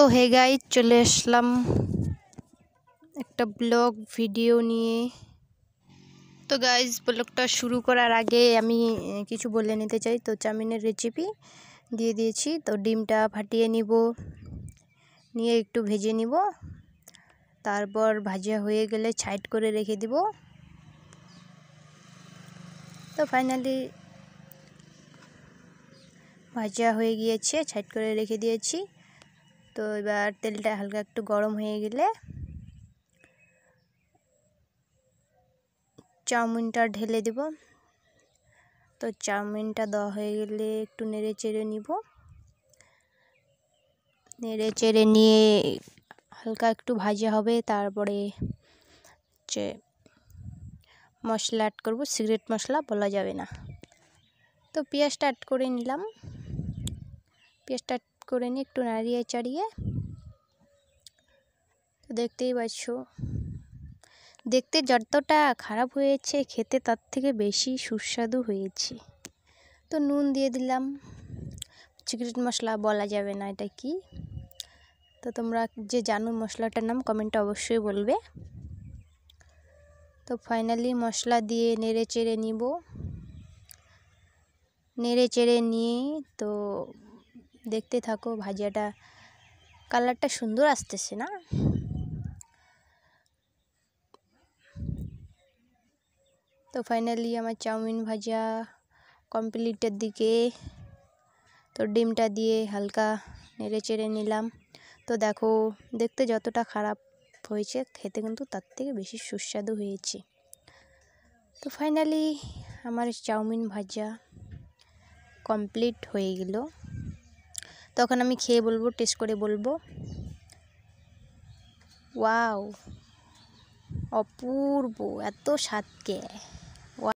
তো hey guys চলে আসলাম একটা ব্লগ ভিডিও নিয়ে তো গাইজ ব্লগটা শুরু করার আগে আমি কিছু বলে নিতে চাই তো চাউমিনের রেসিপি দিয়ে দিয়েছি তো ডিমটা ফাটিয়ে নিব নিয়ে একটু ভেজে নিব তারপর ভাজা হয়ে গেলে ছাইড করে রেখে দিব তো ফাইনালি ভাজা হয়ে গিয়েছে ছাইট করে রেখে দিয়েছি তো এবার তেলটা হালকা একটু গরম হয়ে গেলে চাউমিনটা ঢেলে দেব তো চাউমিনটা দেওয়া হয়ে গেলে একটু নেড়ে চেড়ে নিব নেড়ে চেড়ে নিয়ে হালকা একটু ভাজা হবে তারপরে যে মশলা অ্যাড করবো সিগারেট মশলা বলা যাবে না তো পেঁয়াজটা অ্যাড করে নিলাম পেঁয়াজটা করে নিই একটু নাড়িয়ে চাড়িয়ে দেখতেই পাচ্ছ দেখতে যতটা খারাপ হয়েছে খেতে তার থেকে বেশি সুস্বাদু হয়েছে তো নুন দিয়ে দিলাম চিকেন মশলা বলা যাবে না এটা কি তো তোমরা যে জানো মশলাটার নাম কমেন্টে অবশ্যই বলবে তো ফাইনালি মশলা দিয়ে নেড়ে চেড়ে নিব নেড়ে চেড়ে নিয়ে তো দেখতে থাকো ভাজিয়াটা কালারটা সুন্দর আসতেছে না তো ফাইনালি আমার চাউমিন ভাজা কমপ্লিটের দিকে তো ডিমটা দিয়ে হালকা নেড়ে চেড়ে নিলাম তো দেখো দেখতে যতটা খারাপ হয়েছে খেতে কিন্তু তার থেকে বেশি সুস্বাদু হয়েছে তো ফাইনালি আমার চাউমিন ভাজা কমপ্লিট হয়ে গেল তখন আমি খেয়ে বলবো টেস্ট করে বলবো ওয়াও অপূর্ব এত সাতকে